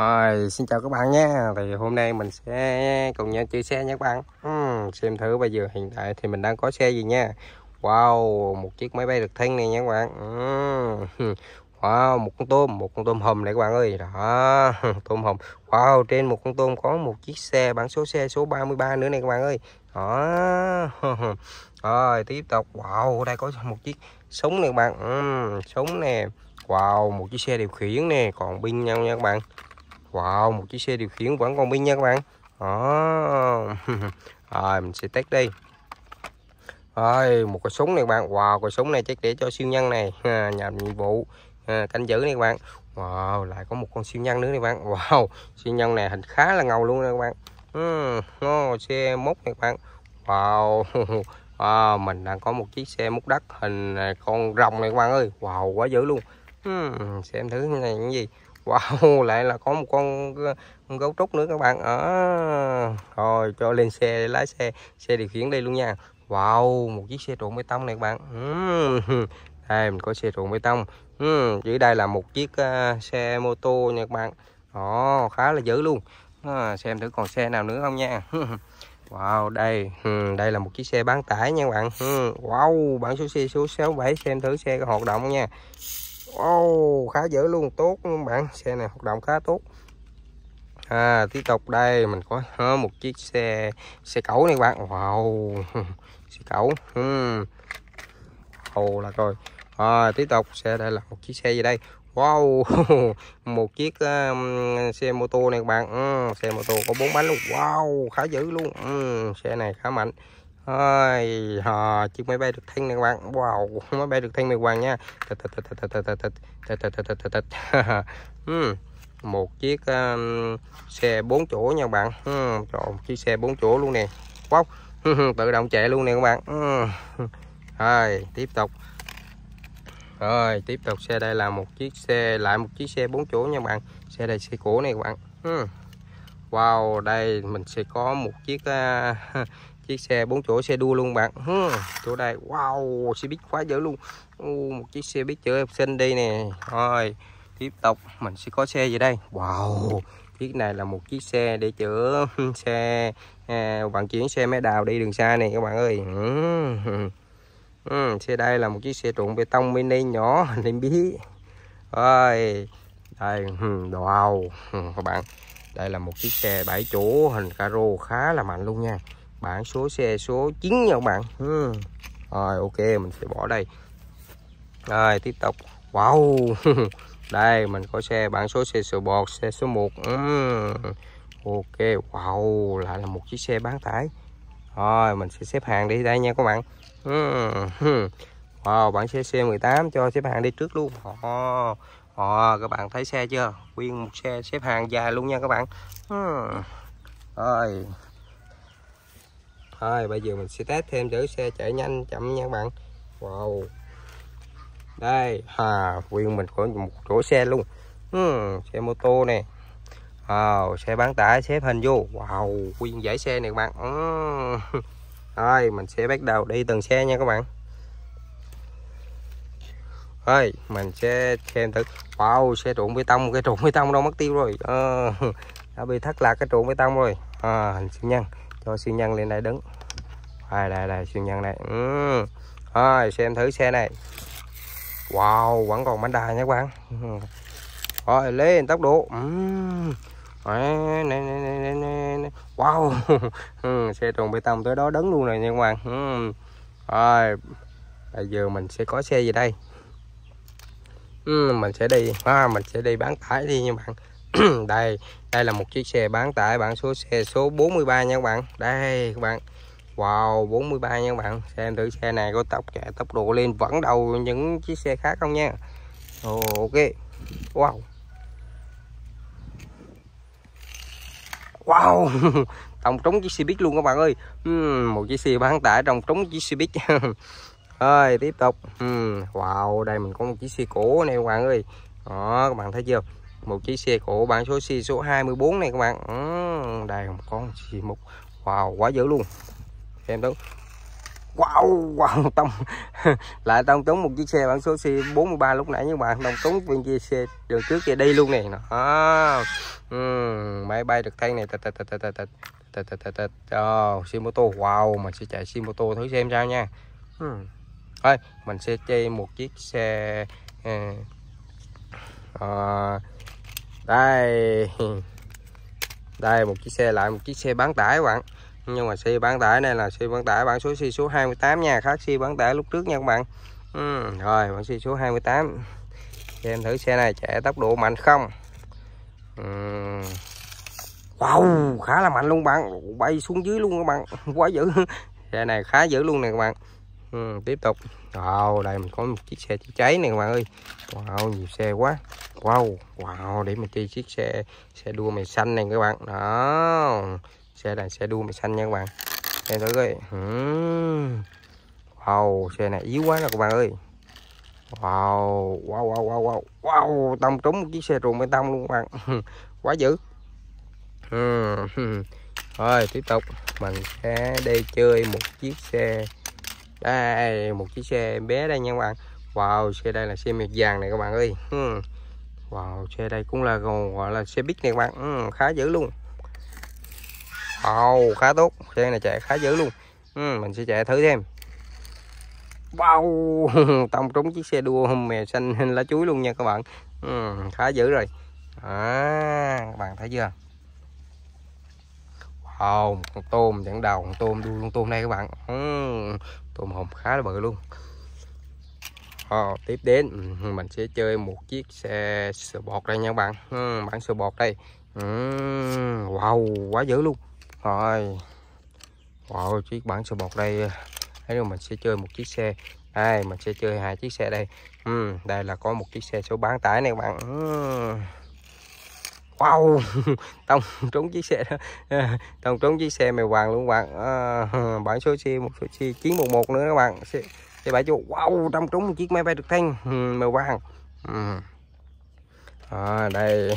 rồi xin chào các bạn nhé thì hôm nay mình sẽ cùng nhau chia xe nhé các bạn uhm, xem thử bây giờ hiện tại thì mình đang có xe gì nha wow một chiếc máy bay được thanh này nha các bạn uhm. wow một con tôm một con tôm hùm này các bạn ơi đó tôm hùm wow trên một con tôm có một chiếc xe bản số xe số 33 nữa này các bạn ơi đó rồi tiếp tục wow đây có một chiếc súng này các bạn uhm, súng nè Wow, một chiếc xe điều khiển nè, còn pin nhau nha các bạn. Wow, một chiếc xe điều khiển vẫn còn pin nha các bạn. Đó. Rồi mình sẽ test đi. Rồi, một cái súng này các bạn. Wow, cái súng này chắc để cho siêu nhân này à, nhiệm vụ canh giữ này các bạn. Wow, lại có một con siêu nhân nữa này các bạn. Wow, siêu nhân này hình khá là ngầu luôn nè các bạn. Ừ, nó xe mốc này các bạn. Wow. À, mình đang có một chiếc xe múc đất hình à, con rồng này các bạn ơi wow quá dữ luôn hmm, xem thử này những gì wow lại là có một con, con gấu trúc nữa các bạn ở ờ, à, rồi cho lên xe lái xe xe điều khiển đây luôn nha wow một chiếc xe trộn bê tông này các bạn đây mình có xe trộn bê tông dưới đây là một chiếc uh, xe mô tô nha các bạn đó khá là dữ luôn à, xem thử còn xe nào nữa không nha Wow, đây, đây là một chiếc xe bán tải nha các bạn. wow, bản số xe số 67 xem thử xe có hoạt động nha. Wow, khá dữ luôn tốt luôn bạn xe này hoạt động khá tốt à, tiếp tục đây mình có một chiếc xe xe cẩu này bạn wow xe cẩu hmm. oh, là rồi à, tiếp tục xe đây là một chiếc xe gì đây wow một chiếc um, xe mô tô này các bạn ừ, xe mô tô có bốn bánh luôn wow khá dữ luôn ừ, xe này khá mạnh Ôi, hò, chiếc máy bay được thanh này các bạn wow máy bay được thanh này hoàng nha uhm, một chiếc um, xe 4 chỗ nha các bạn uhm, trời, chiếc xe 4 chỗ luôn nè wow tự động chạy luôn nè các bạn rồi tiếp tục rồi tiếp tục xe đây là một chiếc xe lại một chiếc xe 4 chỗ nha các bạn xe đây xe cũ này các bạn wow đây mình sẽ có một chiếc uh, chiếc xe bốn chỗ xe đua luôn bạn hmm, chỗ đây wow xe buýt khóa dữ luôn uh, một chiếc xe buýt chở học sinh đi nè thôi tiếp tục mình sẽ có xe gì đây wow chiếc này là một chiếc xe để chở xe à, chuyển xe máy đào đi đường xa nè các bạn ơi ừ. Ừ, xe đây là một chiếc xe trộn bê tông mini nhỏ nên bí, ơi đây wow các bạn đây là một chiếc xe bảy chỗ hình caro khá là mạnh luôn nha Bản số xe số 9 nha các bạn ừ. Rồi ok mình sẽ bỏ đây Rồi tiếp tục Wow Đây mình có xe bản số xe sữa bọt Xe số 1 ừ. Ok wow Lại là một chiếc xe bán tải Rồi mình sẽ xếp hàng đi đây nha các bạn ừ. Wow bản xe C18 cho xếp hàng đi trước luôn oh. Ồ, các bạn thấy xe chưa? Nguyên một xe xếp hàng dài luôn nha các bạn. Ừ. Rồi, thôi bây giờ mình sẽ test thêm thử xe chạy nhanh chậm nha các bạn wow đây à quyền mình có một chỗ xe luôn hmm, xe mô tô nè à, xe bán tải xếp hình vô wow quyền giải xe này các bạn hmm. thôi mình sẽ bắt đầu đi từng xe nha các bạn ơi mình sẽ xem thử wow xe trộn bê tông cái trộn bê tông đâu mất tiêu rồi à, đã bị thất lạc cái trộn bê tông rồi à, hình siêu nhân cho siêu nhân lên đây đứng đây đây đây siêu nhân này ừ. rồi xem thử xe này wow vẫn còn bánh đài nha các bạn thôi lên tốc độ wow xe tròn bê tông tới đó đứng luôn này nha các bạn thôi ừ. bây giờ mình sẽ có xe gì đây ừ, mình sẽ đi à, mình sẽ đi bán tải đi nha bạn đây đây là một chiếc xe bán tải bản số xe số 43 nha các bạn đây các bạn wow 43 nha các bạn xem thử xe này có tốc chạy tốc độ lên vẫn đầu những chiếc xe khác không nha ok wow wow tòng trúng chiếc xe buýt luôn các bạn ơi hmm, một chiếc xe bán tải trong trúng chiếc xe buýt ơi tiếp tục hmm, wow đây mình có một chiếc xe cũ này các bạn ơi đó các bạn thấy chưa một chiếc xe cổ bản số xe số 24 này các bạn ừ, đây một con xì mục wow quá dữ luôn em đúng wow wow tông lại tông trúng một chiếc xe bản số xe 43 lúc nãy nhưng bạn tông trúng viên kia xe đường trước kia đi luôn này đó ừ, máy bay được thay này tật tật tật tật tật tật tật tật oh, xe mô tô wow mà sẽ chạy xe mô tô thử xem sao nha ừ. thôi mình sẽ chơi một chiếc xe uh, đây đây một chiếc xe lại một chiếc xe bán tải các bạn nhưng mà xe bán tải này là xe bán tải bản số xe số 28 nha khác xe bán tải lúc trước nha các bạn ừ, rồi bản xe số 28 xem thử xe này chạy tốc độ mạnh không ừ. wow khá là mạnh luôn bạn bay xuống dưới luôn các bạn quá dữ xe này khá dữ luôn nè các bạn Ừ, tiếp tục wow đây mình có một chiếc xe chữa cháy này các bạn ơi wow nhiều xe quá wow wow để mình chơi chiếc xe xe đua màu xanh này các bạn đó xe là xe đua màu xanh nha các bạn xe tới rồi wow xe này yếu quá nè các bạn ơi wow wow wow wow wow wow tông trúng một chiếc xe ruộng bê tông luôn các bạn quá dữ uhm. rồi tiếp tục mình sẽ đi chơi một chiếc xe đây à, à, một chiếc xe bé đây nha các bạn wow xe đây là xe miệt vàng này các bạn ơi hmm. wow xe đây cũng là gọi là xe bít này các bạn hmm, khá dữ luôn wow khá tốt xe này chạy khá dữ luôn hmm, mình sẽ chạy thử thêm wow tông trúng chiếc xe đua hôm mè xanh hình lá chuối luôn nha các bạn hmm, khá dữ rồi à, các bạn thấy chưa wow con tôm dẫn đầu con tôm đuôi con tôm đây các bạn hmm, tôm hùm khá là bự luôn Ờ, tiếp đến ừ, mình sẽ chơi một chiếc xe sờ bọt đây nha các bạn ừ, bản sờ bọt đây ừ, wow quá dữ luôn rồi wow chiếc bản sờ bọt đây Thế rồi mình sẽ chơi một chiếc xe đây mình sẽ chơi hai chiếc xe đây ừ, đây là có một chiếc xe số bán tải này các bạn ừ wow tông trúng chiếc xe đó tông trúng chiếc xe mèo vàng luôn các bạn à, ờ, bản số xe một số xe chín một một nữa các bạn xe bảy chú wow tông trúng một chiếc máy bay trực thăng ừ, mèo vàng à, đây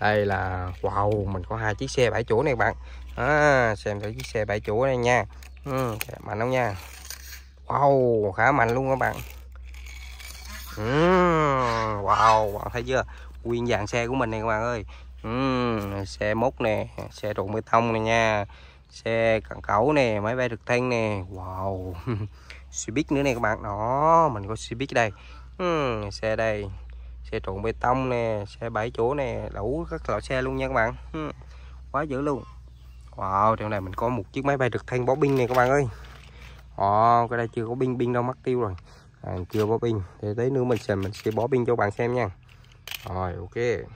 đây là wow mình có hai chiếc xe bảy chỗ này bạn à, xem thử chiếc xe bảy chỗ này nha ừ, mạnh không nha wow khá mạnh luôn các bạn ừ, wow bạn thấy chưa nguyên dàn xe của mình này các bạn ơi uhm, xe mốc nè xe trộn bê tông này nha xe cẳng cẩu nè máy bay trực thăng nè wow Civic nữa nè các bạn đó mình có Civic đây uhm, xe đây xe trộn bê tông nè xe bảy chỗ nè đủ các loại xe luôn nha các bạn uhm, quá dữ luôn wow trong này mình có một chiếc máy bay trực thăng bó pin này các bạn ơi oh, cái đây chưa có pin pin đâu mất tiêu rồi à, chưa bó pin để tới nữa mình sẽ mình sẽ bó pin cho bạn xem nha rồi ok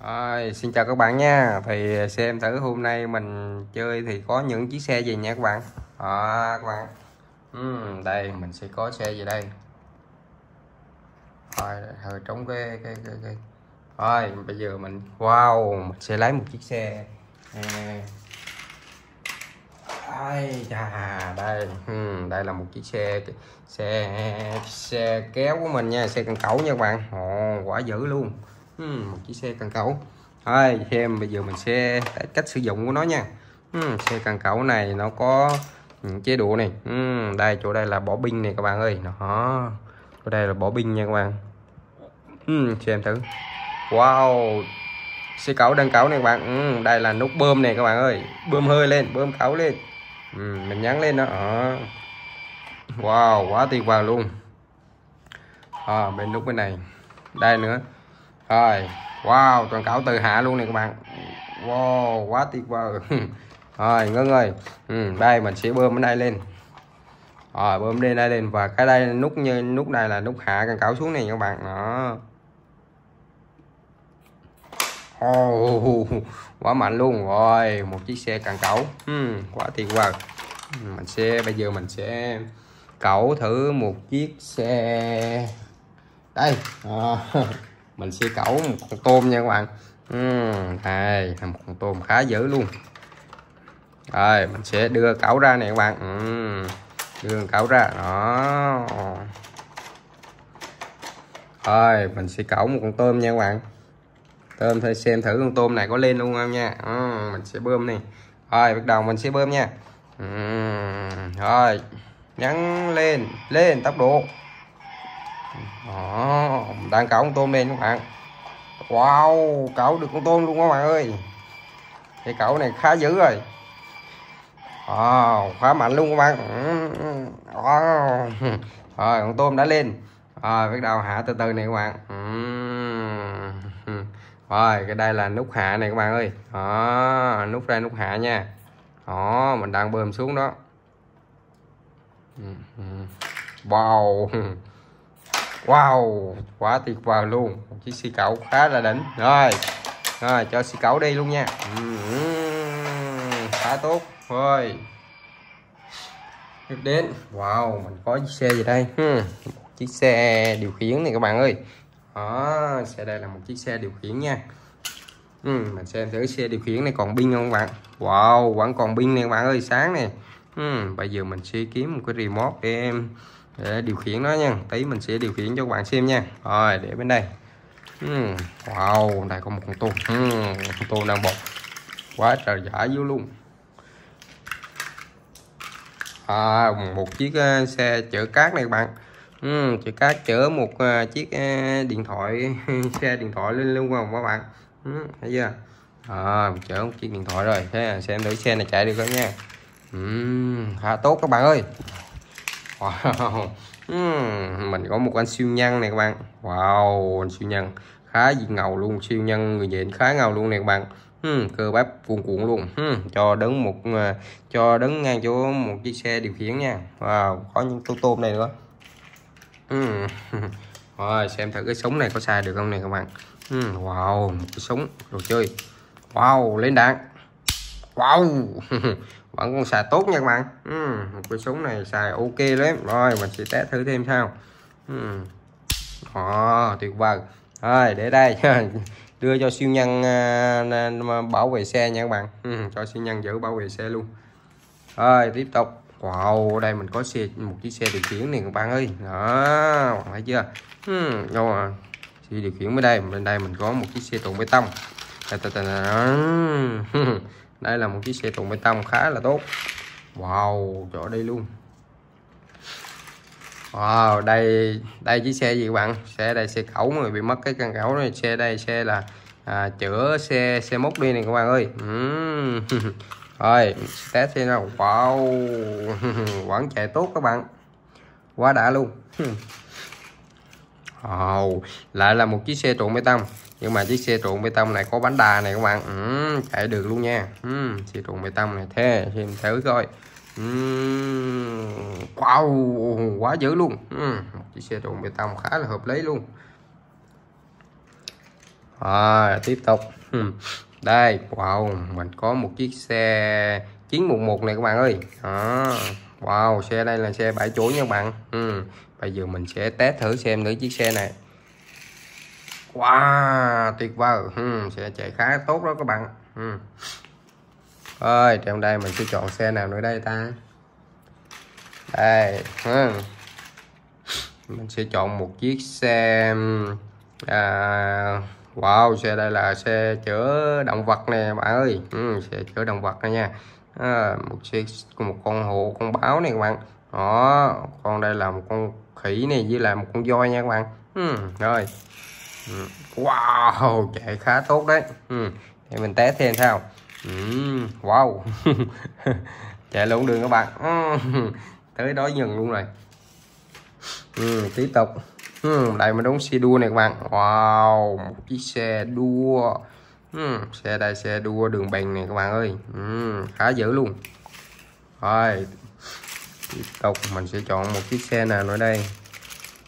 rồi, xin chào các bạn nha thì xem thử hôm nay mình chơi thì có những chiếc xe gì nha các bạn à, các bạn uhm, đây mình sẽ có xe gì đây rồi hơi trống cái cái cái, cái. rồi bây giờ mình wow mình sẽ lấy một chiếc xe à, đây chà đây đây là một chiếc xe xe xe kéo của mình nha xe cần cẩu nha các bạn Ồ, quả dữ luôn một chiếc xe cần cẩu thôi xem bây giờ mình sẽ cách sử dụng của nó nha xe cần cẩu này nó có những chế độ này đây chỗ đây là bỏ binh này các bạn ơi nó chỗ đây là bỏ binh nha các bạn xem thử wow xe cẩu đang cẩu này các bạn ừ, đây là nút bơm này các bạn ơi bơm hơi lên bơm cẩu lên Ừ, mình nhắn lên nó ở ờ. wow quá tuyệt vời luôn à, bên nút bên này đây nữa rồi wow toàn cảo từ hạ luôn này các bạn wow quá tuyệt vời rồi ngân ơi ừ, đây mình sẽ bơm cái này lên rồi bơm lên đây lên và cái đây nút như nút này là nút hạ cần cảo xuống này các bạn đó oh, quá mạnh luôn rồi một chiếc xe càng cẩu uhm, quá tuyệt vời mình sẽ bây giờ mình sẽ cẩu thử một chiếc xe đây à, mình sẽ cẩu một con tôm nha các bạn uhm, đây là một con tôm khá dữ luôn rồi mình sẽ đưa cẩu ra nè các bạn uhm, đưa cẩu ra đó rồi mình sẽ cẩu một con tôm nha các bạn Thơm thôi xem thử con tôm này có lên luôn không nha. Ừ, mình sẽ bơm này. Rồi bắt đầu mình sẽ bơm nha. Ừ, rồi nhắn lên lên tốc độ. Đó, đang cào con tôm lên các bạn. Wow, cào được con tôm luôn các bạn ơi. Cái cậu này khá dữ rồi. Wow, khá mạnh luôn các bạn. Ừ, wow. Rồi con tôm đã lên. Rồi bắt đầu hạ từ từ này các bạn. Ừ rồi cái đây là nút hạ này các bạn ơi đó nút ra nút hạ nha đó mình đang bơm xuống đó wow wow quá tuyệt vời luôn chiếc xì cẩu khá là đỉnh rồi rồi cho xì cẩu đi luôn nha khá tốt rồi tiếp đến wow mình có chiếc xe gì đây chiếc xe điều khiển này các bạn ơi đó xe đây là một chiếc xe điều khiển nha ừ, mình xem thử xe điều khiển này còn pin không bạn wow vẫn còn pin nè bạn ơi sáng này ừ, bây giờ mình sẽ kiếm một cái remote để em để điều khiển nó nha tí mình sẽ điều khiển cho các bạn xem nha rồi để bên đây ừ, wow đây có một con tôm ừ, con tôm đang bột quá trời giả vô luôn à, một chiếc ờ, xe chở cát này bạn ừ, chị cá chở một uh, chiếc uh, điện thoại xe điện thoại lên luôn không các bạn ừ, thấy chưa à, chở một chiếc điện thoại rồi thế là xem thử xe này chạy được không nha ừ, khá tốt các bạn ơi wow. ừ, mình có một anh siêu nhân này các bạn wow anh siêu nhân khá gì ngầu luôn siêu nhân người nhện khá ngầu luôn này các bạn hmm, cơ bắp cuồn cuộn luôn hmm, cho đứng một uh, cho đứng ngang chỗ một chiếc xe điều khiển nha wow có những tô tôm này nữa Ừ. rồi xem thử cái súng này có xài được không này các bạn ừ, wow một cái súng đồ chơi wow lên đạn wow vẫn còn xài tốt nha các bạn ừ, một cái súng này xài ok lắm rồi mình sẽ test thử thêm sao ừ. tuyệt vời rồi để đây đưa cho siêu nhân à, à, bảo vệ xe nha các bạn cho siêu nhân giữ bảo vệ xe luôn rồi tiếp tục Wow, đây mình có xe một chiếc xe điều khiển này các bạn ơi. Đó, bạn thấy chưa? Hmm, đâu à? Xe điều khiển bên đây, bên đây mình có một chiếc xe tồn bê tông. Đây là một chiếc xe tồn bê tông khá là tốt. Wow, chỗ đây luôn. Wow, đây đây chiếc xe gì các bạn? Xe đây xe cẩu mà bị mất cái căn cẩu này, xe đây xe là à, chữa xe xe móc đi này các bạn ơi. Uhm. rồi test xem nào wow vẫn chạy tốt các bạn quá đã luôn oh, lại là một chiếc xe trộn bê tông nhưng mà chiếc xe trộn bê tông này có bánh đà này các bạn ừ, chạy được luôn nha ừ, xe trộn bê tông này thế xem thử coi ừ, wow quá dữ luôn ừ, một chiếc xe trộn bê tông khá là hợp lý luôn rồi tiếp tục ừ đây wow mình có một chiếc xe 911 này các bạn ơi đó. wow xe đây là xe bãi chỗ nha các bạn ừ. bây giờ mình sẽ test thử xem nữa chiếc xe này wow tuyệt vời ừ. xe chạy khá tốt đó các bạn ừ. ơi trong đây mình sẽ chọn xe nào nữa đây ta đây ừ. mình sẽ chọn một chiếc xe à, wow xe đây là xe chở động vật nè bạn ơi ừ, xe chở động vật này nha à, một xe một con hộ con báo này các bạn đó con đây là một con khỉ này với là một con voi nha các bạn ừ, rồi ừ. wow chạy khá tốt đấy ừ. để mình test thêm sao ừ, wow chạy luôn đường các bạn ừ. tới đó dừng luôn rồi ừ, tiếp tục hmm, đây mới đúng xe đua này các bạn wow một chiếc xe đua hmm, xe đây xe đua đường bằng này các bạn ơi hmm, khá dữ luôn rồi tiếp tục mình sẽ chọn một chiếc xe nào nữa đây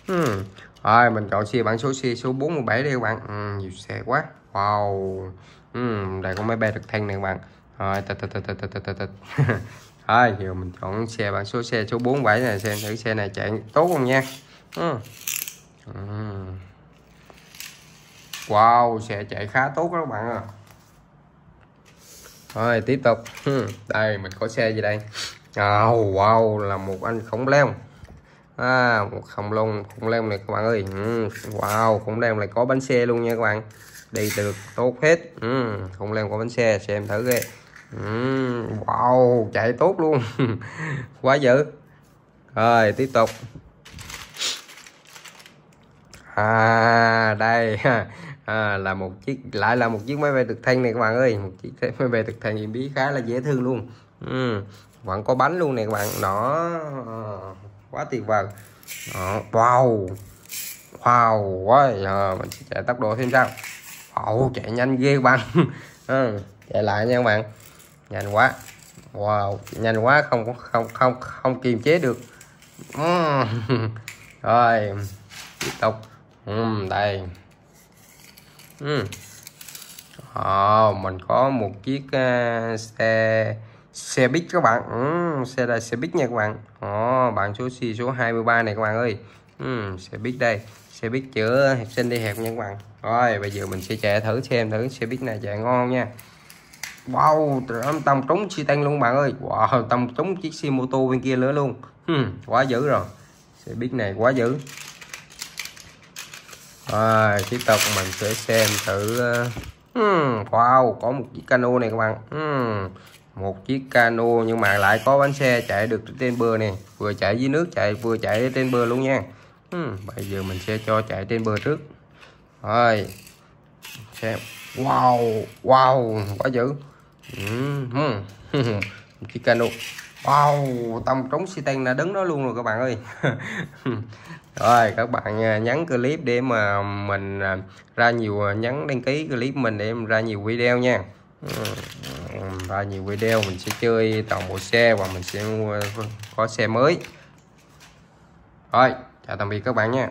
hmm. rồi mình chọn xe bản số xe số 47 đây các bạn uhm, nhiều xe quá wow uhm, đây có máy bay trực thăng này các bạn rồi tật tật tật tật tật tật rồi giờ mình chọn xe bản số xe số 47 này xem thử xe này chạy tốt không nha uhm wow xe chạy khá tốt các bạn ạ à. rồi tiếp tục đây mình có xe gì đây oh, wow là một anh khổng leo à, một khổng lông khổng leo này các bạn ơi wow khổng leo này có bánh xe luôn nha các bạn đi được tốt hết ừ. khổng leo có bánh xe xem thử ghê wow chạy tốt luôn quá dữ rồi tiếp tục à đây à, là một chiếc lại là một chiếc máy bay trực thăng này các bạn ơi một chiếc máy bay trực thăng em biết khá là dễ thương luôn ừ. vẫn có bánh luôn này các bạn đó quá tuyệt vời đó. wow wow quá à, mình sẽ chạy tốc độ thêm sao wow chạy nhanh ghê các bạn ừ. chạy lại nha các bạn nhanh quá wow nhanh quá không không không không kiềm chế được ừ. rồi tiếp tục ừ, đây ừ. à, mình có một chiếc uh, xe xe buýt các bạn ừ, xe là xe buýt nha các bạn à, bạn số xì số 23 này các bạn ơi ừ, xe buýt đây xe buýt chữa hẹp sinh đi hẹp nha các bạn rồi bây giờ mình sẽ chạy thử xem thử xe buýt này chạy ngon nha wow tầm trúng xi tăng luôn bạn ơi wow tầm trúng chiếc xe mô tô bên kia nữa luôn hmm, quá dữ rồi xe buýt này quá dữ rồi tiếp tục mình sẽ xem thử ờ, hmm, wow có một chiếc cano này các bạn hmm, một chiếc cano nhưng mà lại có bánh xe chạy được trên bờ nè vừa chạy dưới nước chạy vừa chạy trên bờ luôn nha hmm, bây giờ mình sẽ cho chạy trên bờ trước rồi xem wow wow quá dữ hmm. chiếc cano wow tầm trống xi si là đứng đó luôn rồi các bạn ơi rồi các bạn à, nhắn clip để mà mình à, ra nhiều à, nhắn đăng ký clip mình để ra nhiều video nha ra nhiều video mình sẽ chơi toàn bộ xe và mình sẽ mua có xe mới rồi chào tạm biệt các bạn nha